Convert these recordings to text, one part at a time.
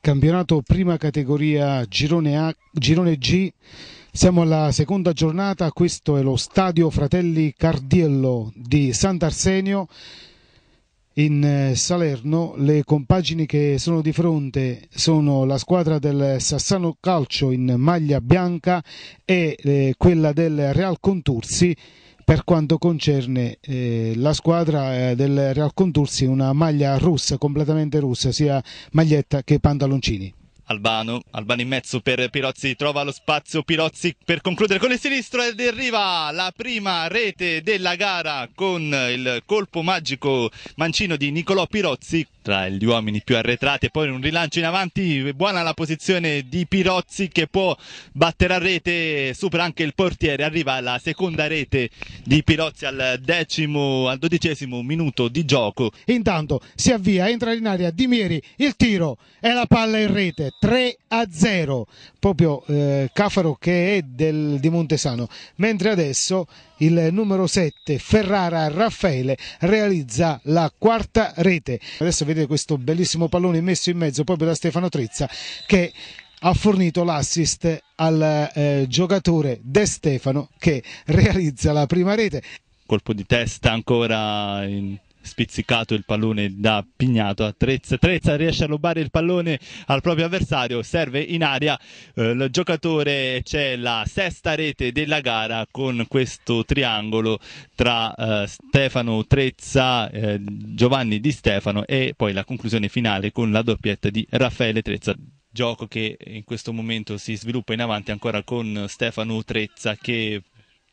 campionato prima categoria Girone, a, Girone G. Siamo alla seconda giornata, questo è lo stadio Fratelli Cardiello di Sant'Arsenio in eh, Salerno. Le compagini che sono di fronte sono la squadra del Sassano Calcio in maglia bianca e eh, quella del Real Contursi per quanto concerne eh, la squadra eh, del Real Contursi, una maglia russa, completamente russa, sia maglietta che pantaloncini. Albano, Albano in mezzo per Pirozzi, trova lo spazio Pirozzi per concludere con il sinistro ed arriva la prima rete della gara con il colpo magico mancino di Nicolò Pirozzi tra gli uomini più arretrati e poi un rilancio in avanti buona la posizione di Pirozzi che può battere a rete supera anche il portiere arriva la seconda rete di Pirozzi al decimo al dodicesimo minuto di gioco intanto si avvia entra in aria Di Mieri il tiro e la palla in rete 3 a 0 proprio eh, Cafaro che è del, di Montesano mentre adesso il numero 7 Ferrara Raffaele realizza la quarta rete adesso vedete vedere questo bellissimo pallone messo in mezzo proprio da Stefano Trizza che ha fornito l'assist al eh, giocatore De Stefano che realizza la prima rete. Colpo di testa ancora in spizzicato il pallone da Pignato a Trezza. Trezza riesce a rubare il pallone al proprio avversario, serve in aria eh, il giocatore, c'è la sesta rete della gara con questo triangolo tra eh, Stefano Trezza, eh, Giovanni Di Stefano e poi la conclusione finale con la doppietta di Raffaele Trezza gioco che in questo momento si sviluppa in avanti ancora con Stefano Trezza che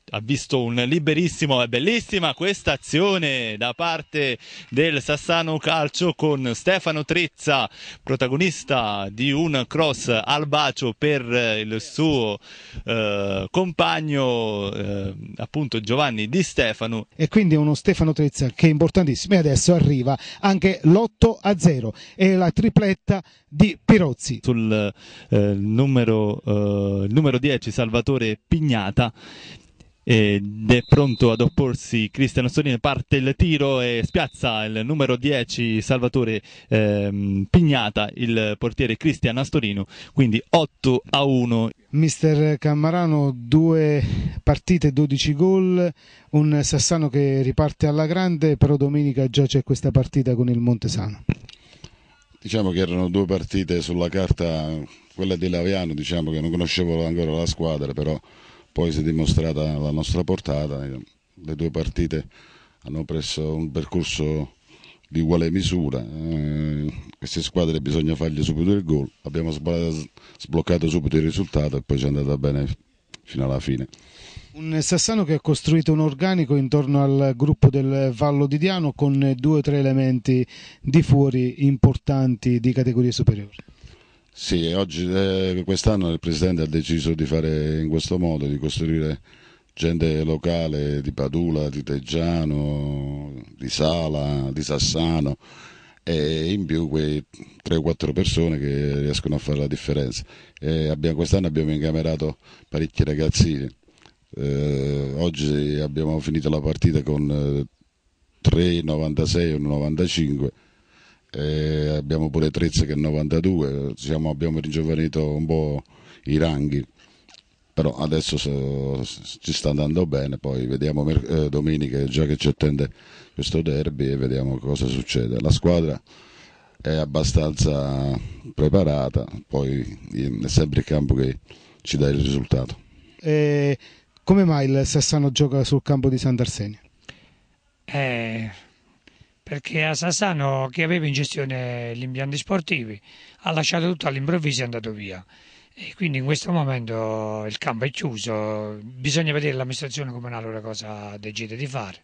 ha visto un liberissimo e bellissima questa azione da parte del Sassano Calcio con Stefano Trezza, protagonista di un cross al bacio per eh, il suo eh, compagno eh, appunto Giovanni Di Stefano. E quindi uno Stefano Trezza che è importantissimo e adesso arriva anche l'8 a 0 e la tripletta di Pirozzi. Sul eh, numero, eh, numero 10 Salvatore Pignata ed è pronto ad opporsi Cristiano Solini, parte il tiro e spiazza il numero 10 Salvatore ehm, Pignata, il portiere Cristiano Astorino, quindi 8 a 1. Mister Cammarano, due partite, 12 gol, un Sassano che riparte alla grande, però domenica già c'è questa partita con il Montesano. Diciamo che erano due partite sulla carta, quella di Laviano, diciamo che non conoscevo ancora la squadra, però poi si è dimostrata la nostra portata, eh, le due partite hanno preso un percorso di uguale misura, eh, queste squadre bisogna fargli subito il gol, abbiamo sbloccato subito il risultato e poi ci è andata bene fino alla fine. Un Sassano che ha costruito un organico intorno al gruppo del Vallo di Diano con due o tre elementi di fuori importanti di categorie superiori. Sì, oggi, eh, quest'anno il Presidente ha deciso di fare in questo modo, di costruire gente locale di Padula, di Teggiano, di Sala, di Sassano e in più quei 3 4 persone che riescono a fare la differenza. Abbiamo, quest'anno abbiamo incamerato parecchi ragazzini, eh, oggi abbiamo finito la partita con eh, 3,96 o 95 eh, abbiamo pure Trezze che è 92, diciamo, abbiamo ringiovanito un po' i ranghi, però adesso so, ci sta andando bene, poi vediamo eh, domenica già che ci attende questo derby e vediamo cosa succede. La squadra è abbastanza preparata, poi è sempre il campo che ci dà il risultato. E come mai il Sassano gioca sul campo di Sant'Arsenio? Eh, perché a Sassano che aveva in gestione gli impianti sportivi ha lasciato tutto all'improvviso e è andato via. E quindi in questo momento il campo è chiuso, bisogna vedere l'amministrazione come una loro cosa decide di fare.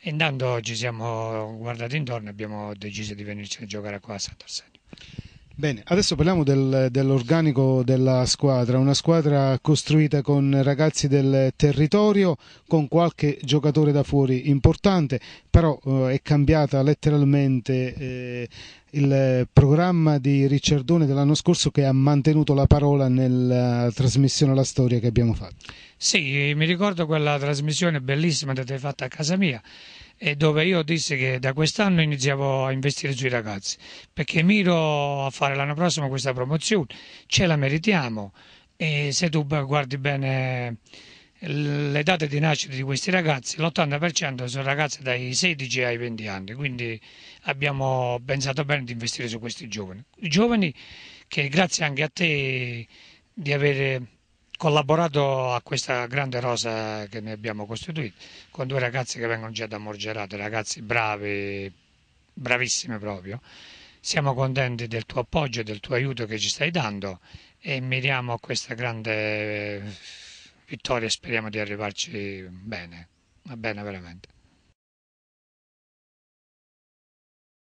E intanto ci siamo guardati intorno e abbiamo deciso di venirci a giocare qua a Sant'Arsenio. Bene, adesso parliamo del, dell'organico della squadra, una squadra costruita con ragazzi del territorio, con qualche giocatore da fuori importante, però eh, è cambiata letteralmente eh, il programma di Ricciardone dell'anno scorso che ha mantenuto la parola nella trasmissione La Storia che abbiamo fatto. Sì, mi ricordo quella trasmissione bellissima che avete fatto a casa mia e dove io disse che da quest'anno iniziavo a investire sui ragazzi perché miro a fare l'anno prossimo questa promozione, ce la meritiamo e se tu guardi bene le date di nascita di questi ragazzi, l'80% sono ragazzi dai 16 ai 20 anni, quindi abbiamo pensato bene di investire su questi giovani. Giovani che grazie anche a te di aver collaborato a questa grande rosa che noi abbiamo costituito con due ragazzi che vengono già da Morgerate, ragazzi bravi, bravissimi proprio. Siamo contenti del tuo appoggio e del tuo aiuto che ci stai dando e miriamo a questa grande eh, vittoria speriamo di arrivarci bene, ma bene veramente.